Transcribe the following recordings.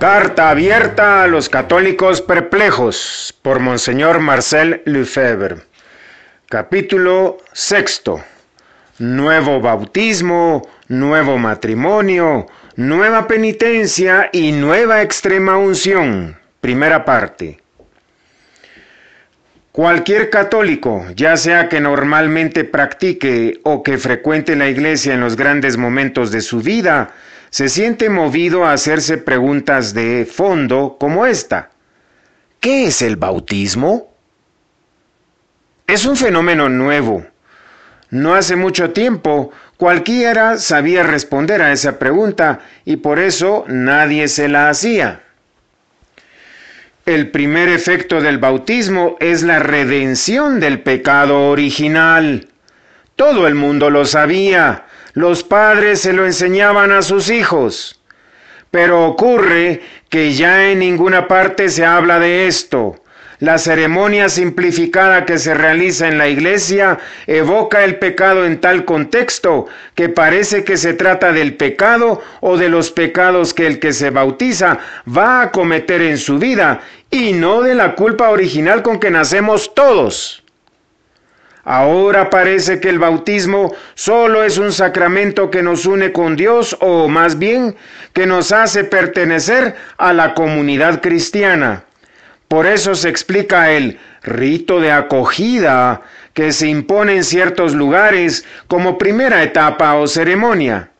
Carta abierta a los católicos perplejos por Monseñor Marcel Lefebvre. Capítulo sexto. Nuevo bautismo, nuevo matrimonio, nueva penitencia y nueva extrema unción. Primera parte. Cualquier católico, ya sea que normalmente practique o que frecuente la iglesia en los grandes momentos de su vida, se siente movido a hacerse preguntas de fondo como esta. ¿Qué es el bautismo? Es un fenómeno nuevo. No hace mucho tiempo cualquiera sabía responder a esa pregunta y por eso nadie se la hacía. El primer efecto del bautismo es la redención del pecado original. Todo el mundo lo sabía, los padres se lo enseñaban a sus hijos. Pero ocurre que ya en ninguna parte se habla de esto. La ceremonia simplificada que se realiza en la iglesia evoca el pecado en tal contexto que parece que se trata del pecado o de los pecados que el que se bautiza va a cometer en su vida y no de la culpa original con que nacemos todos. Ahora parece que el bautismo solo es un sacramento que nos une con Dios o más bien que nos hace pertenecer a la comunidad cristiana. Por eso se explica el rito de acogida que se impone en ciertos lugares como primera etapa o ceremonia.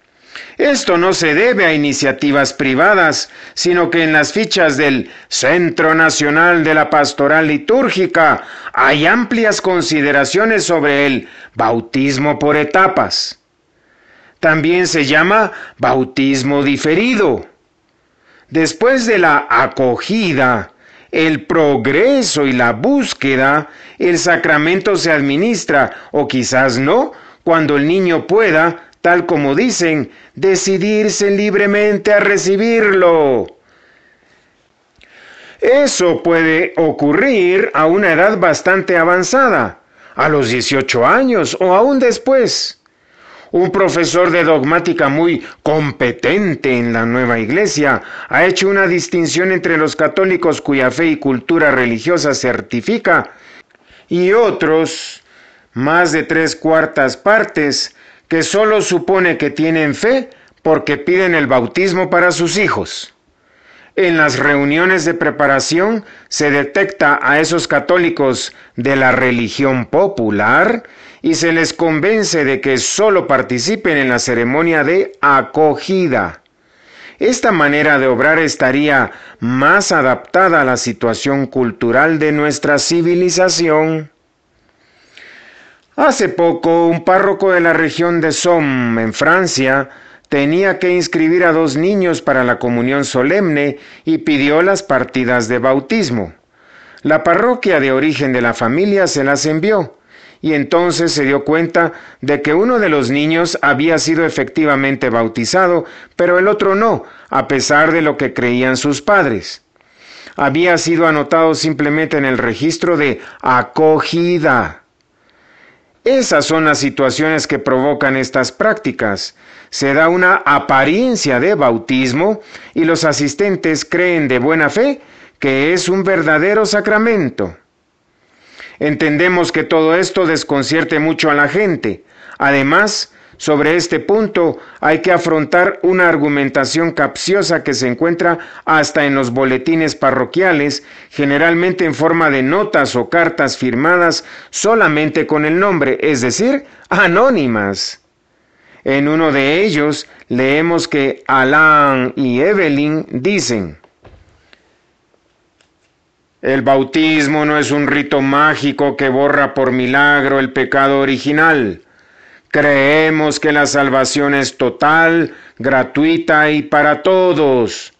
Esto no se debe a iniciativas privadas, sino que en las fichas del Centro Nacional de la Pastoral Litúrgica hay amplias consideraciones sobre el bautismo por etapas. También se llama bautismo diferido. Después de la acogida, el progreso y la búsqueda, el sacramento se administra, o quizás no, cuando el niño pueda, tal como dicen, decidirse libremente a recibirlo. Eso puede ocurrir a una edad bastante avanzada, a los 18 años o aún después. Un profesor de dogmática muy competente en la nueva iglesia ha hecho una distinción entre los católicos cuya fe y cultura religiosa certifica y otros, más de tres cuartas partes, que solo supone que tienen fe porque piden el bautismo para sus hijos. En las reuniones de preparación se detecta a esos católicos de la religión popular y se les convence de que solo participen en la ceremonia de acogida. Esta manera de obrar estaría más adaptada a la situación cultural de nuestra civilización. Hace poco, un párroco de la región de Somme, en Francia, tenía que inscribir a dos niños para la comunión solemne y pidió las partidas de bautismo. La parroquia de origen de la familia se las envió, y entonces se dio cuenta de que uno de los niños había sido efectivamente bautizado, pero el otro no, a pesar de lo que creían sus padres. Había sido anotado simplemente en el registro de acogida. Esas son las situaciones que provocan estas prácticas. Se da una apariencia de bautismo y los asistentes creen de buena fe que es un verdadero sacramento. Entendemos que todo esto desconcierte mucho a la gente. Además, sobre este punto hay que afrontar una argumentación capciosa que se encuentra hasta en los boletines parroquiales, generalmente en forma de notas o cartas firmadas solamente con el nombre, es decir, anónimas. En uno de ellos leemos que Alan y Evelyn dicen, el bautismo no es un rito mágico que borra por milagro el pecado original. Creemos que la salvación es total, gratuita y para todos.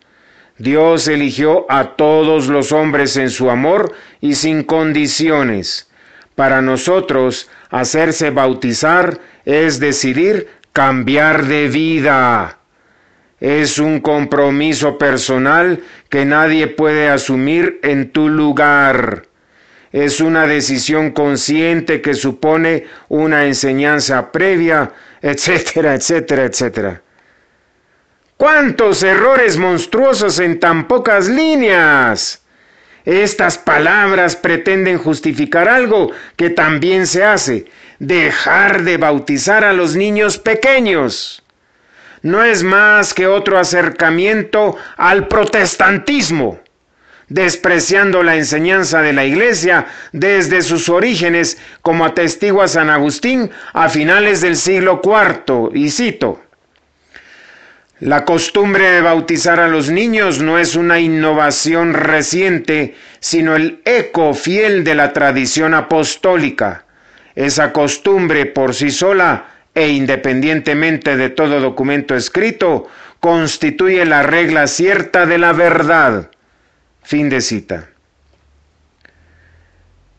Dios eligió a todos los hombres en su amor y sin condiciones. Para nosotros, hacerse bautizar es decidir cambiar de vida. Es un compromiso personal que nadie puede asumir en tu lugar. Es una decisión consciente que supone una enseñanza previa, etcétera, etcétera, etcétera. ¿Cuántos errores monstruosos en tan pocas líneas? Estas palabras pretenden justificar algo que también se hace, dejar de bautizar a los niños pequeños no es más que otro acercamiento al protestantismo, despreciando la enseñanza de la Iglesia desde sus orígenes, como atestigua San Agustín a finales del siglo IV, y cito, la costumbre de bautizar a los niños no es una innovación reciente, sino el eco fiel de la tradición apostólica. Esa costumbre por sí sola e independientemente de todo documento escrito, constituye la regla cierta de la verdad. Fin de cita.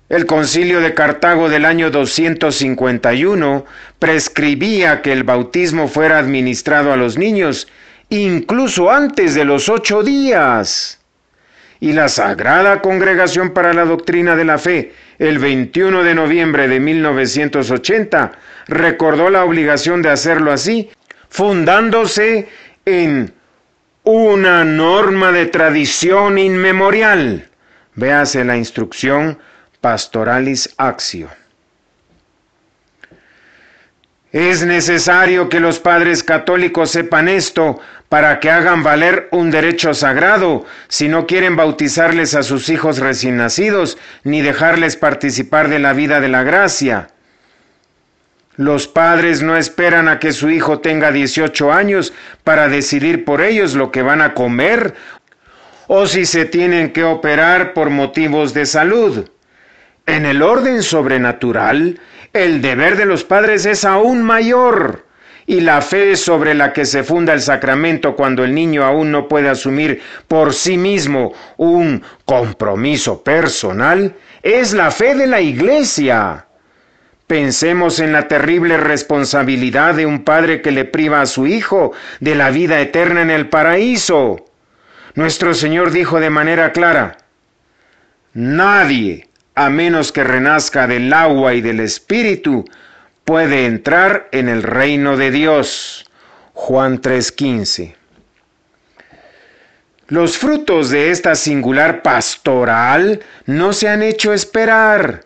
El concilio de Cartago del año 251 prescribía que el bautismo fuera administrado a los niños incluso antes de los ocho días. Y la Sagrada Congregación para la Doctrina de la Fe, el 21 de noviembre de 1980, recordó la obligación de hacerlo así, fundándose en una norma de tradición inmemorial. Véase la instrucción Pastoralis Axio. Es necesario que los padres católicos sepan esto para que hagan valer un derecho sagrado si no quieren bautizarles a sus hijos recién nacidos ni dejarles participar de la vida de la gracia. Los padres no esperan a que su hijo tenga 18 años para decidir por ellos lo que van a comer o si se tienen que operar por motivos de salud. En el orden sobrenatural, el deber de los padres es aún mayor y la fe sobre la que se funda el sacramento cuando el niño aún no puede asumir por sí mismo un compromiso personal es la fe de la Iglesia. Pensemos en la terrible responsabilidad de un padre que le priva a su hijo de la vida eterna en el paraíso. Nuestro Señor dijo de manera clara, Nadie, a menos que renazca del agua y del Espíritu, puede entrar en el reino de Dios. Juan 3:15. Los frutos de esta singular pastoral no se han hecho esperar.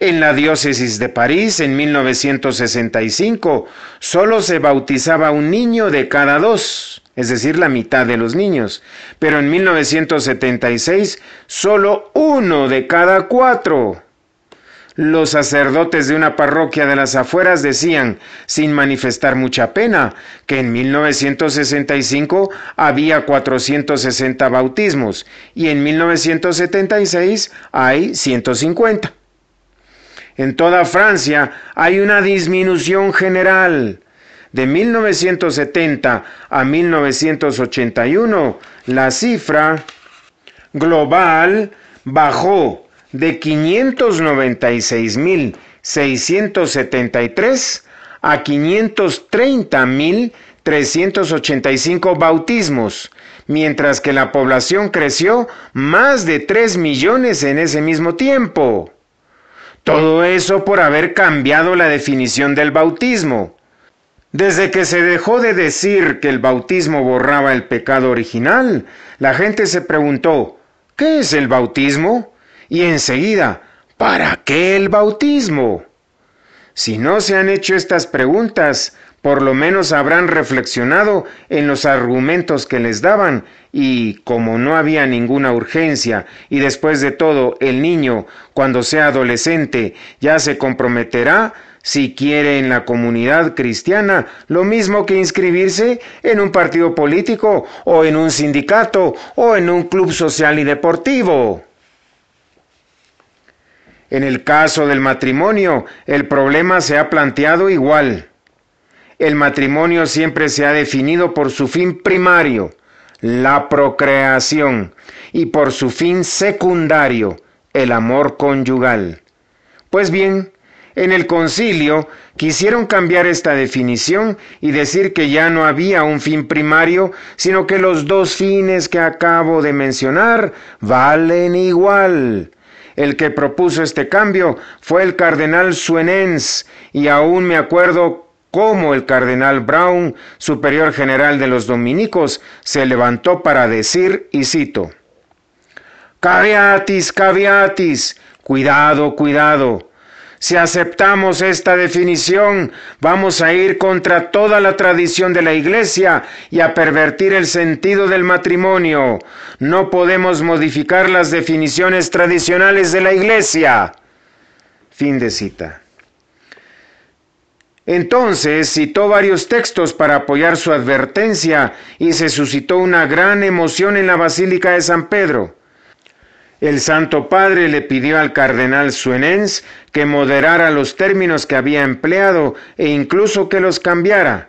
En la diócesis de París, en 1965, solo se bautizaba un niño de cada dos, es decir, la mitad de los niños, pero en 1976, solo uno de cada cuatro. Los sacerdotes de una parroquia de las afueras decían, sin manifestar mucha pena, que en 1965 había 460 bautismos y en 1976 hay 150 en toda Francia hay una disminución general. De 1970 a 1981, la cifra global bajó de 596.673 a 530.385 bautismos, mientras que la población creció más de 3 millones en ese mismo tiempo. Todo eso por haber cambiado la definición del bautismo. Desde que se dejó de decir que el bautismo borraba el pecado original, la gente se preguntó, ¿qué es el bautismo? Y enseguida, ¿para qué el bautismo? Si no se han hecho estas preguntas, por lo menos habrán reflexionado en los argumentos que les daban y como no había ninguna urgencia y después de todo el niño, cuando sea adolescente, ya se comprometerá, si quiere en la comunidad cristiana, lo mismo que inscribirse en un partido político o en un sindicato o en un club social y deportivo. En el caso del matrimonio, el problema se ha planteado igual el matrimonio siempre se ha definido por su fin primario, la procreación, y por su fin secundario, el amor conyugal. Pues bien, en el concilio quisieron cambiar esta definición y decir que ya no había un fin primario, sino que los dos fines que acabo de mencionar valen igual. El que propuso este cambio fue el cardenal Suenens, y aún me acuerdo como el cardenal Brown, superior general de los dominicos, se levantó para decir, y cito, Caveatis, caveatis, cuidado, cuidado. Si aceptamos esta definición, vamos a ir contra toda la tradición de la Iglesia y a pervertir el sentido del matrimonio. No podemos modificar las definiciones tradicionales de la Iglesia. Fin de cita. Entonces citó varios textos para apoyar su advertencia y se suscitó una gran emoción en la Basílica de San Pedro. El Santo Padre le pidió al cardenal Suenens que moderara los términos que había empleado e incluso que los cambiara.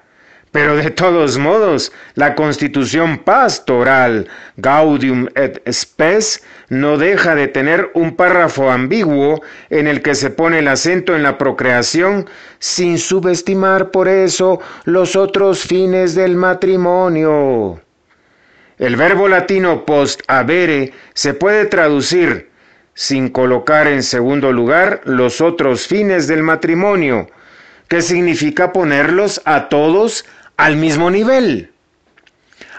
Pero de todos modos, la constitución pastoral Gaudium et Spes no deja de tener un párrafo ambiguo en el que se pone el acento en la procreación sin subestimar por eso los otros fines del matrimonio. El verbo latino post avere se puede traducir sin colocar en segundo lugar los otros fines del matrimonio, que significa ponerlos a todos al mismo nivel.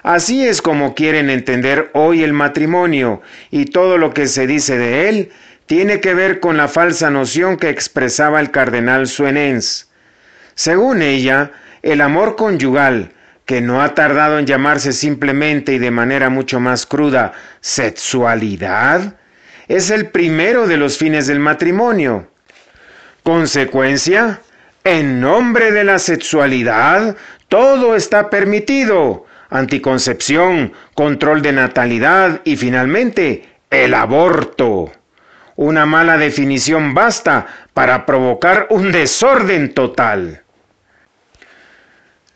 Así es como quieren entender hoy el matrimonio y todo lo que se dice de él tiene que ver con la falsa noción que expresaba el cardenal Suenens. Según ella, el amor conyugal, que no ha tardado en llamarse simplemente y de manera mucho más cruda sexualidad, es el primero de los fines del matrimonio. Consecuencia, en nombre de la sexualidad, todo está permitido. Anticoncepción, control de natalidad y finalmente el aborto. Una mala definición basta para provocar un desorden total.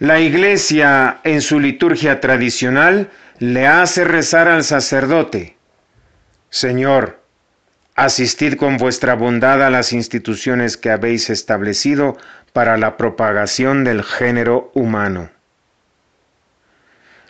La iglesia en su liturgia tradicional le hace rezar al sacerdote, Señor, asistid con vuestra bondad a las instituciones que habéis establecido para la propagación del género humano.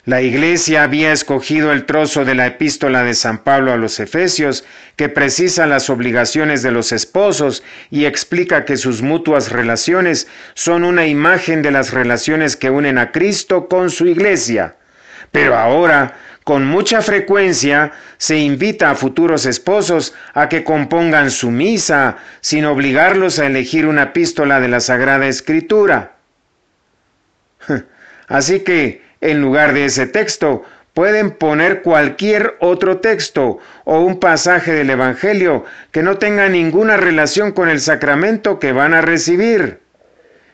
La Iglesia había escogido el trozo de la epístola de San Pablo a los Efesios, que precisa las obligaciones de los esposos y explica que sus mutuas relaciones son una imagen de las relaciones que unen a Cristo con su Iglesia. Pero ahora con mucha frecuencia se invita a futuros esposos a que compongan su misa sin obligarlos a elegir una epístola de la Sagrada Escritura. Así que, en lugar de ese texto, pueden poner cualquier otro texto o un pasaje del Evangelio que no tenga ninguna relación con el sacramento que van a recibir.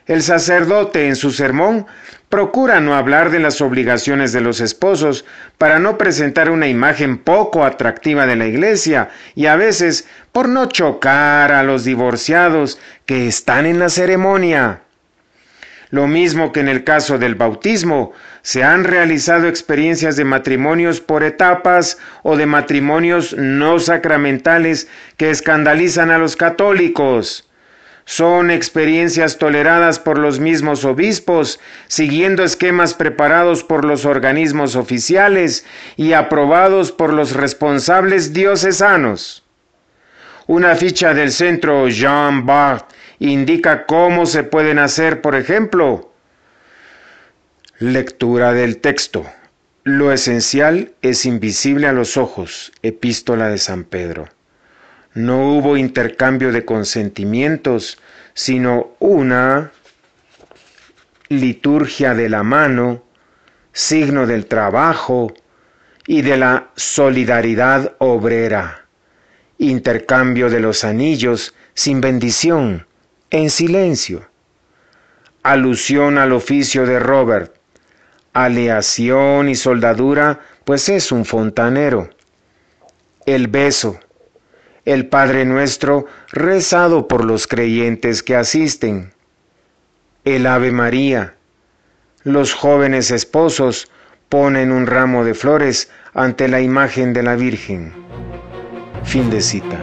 El sacerdote en su sermón procura no hablar de las obligaciones de los esposos para no presentar una imagen poco atractiva de la iglesia y a veces por no chocar a los divorciados que están en la ceremonia. Lo mismo que en el caso del bautismo, se han realizado experiencias de matrimonios por etapas o de matrimonios no sacramentales que escandalizan a los católicos. Son experiencias toleradas por los mismos obispos, siguiendo esquemas preparados por los organismos oficiales y aprobados por los responsables diocesanos. Una ficha del centro Jean Bart indica cómo se pueden hacer, por ejemplo, lectura del texto. Lo esencial es invisible a los ojos. Epístola de San Pedro. No hubo intercambio de consentimientos, sino una liturgia de la mano, signo del trabajo y de la solidaridad obrera, intercambio de los anillos sin bendición, en silencio, alusión al oficio de Robert, aleación y soldadura, pues es un fontanero, el beso, el Padre Nuestro rezado por los creyentes que asisten, el Ave María. Los jóvenes esposos ponen un ramo de flores ante la imagen de la Virgen. Fin de cita.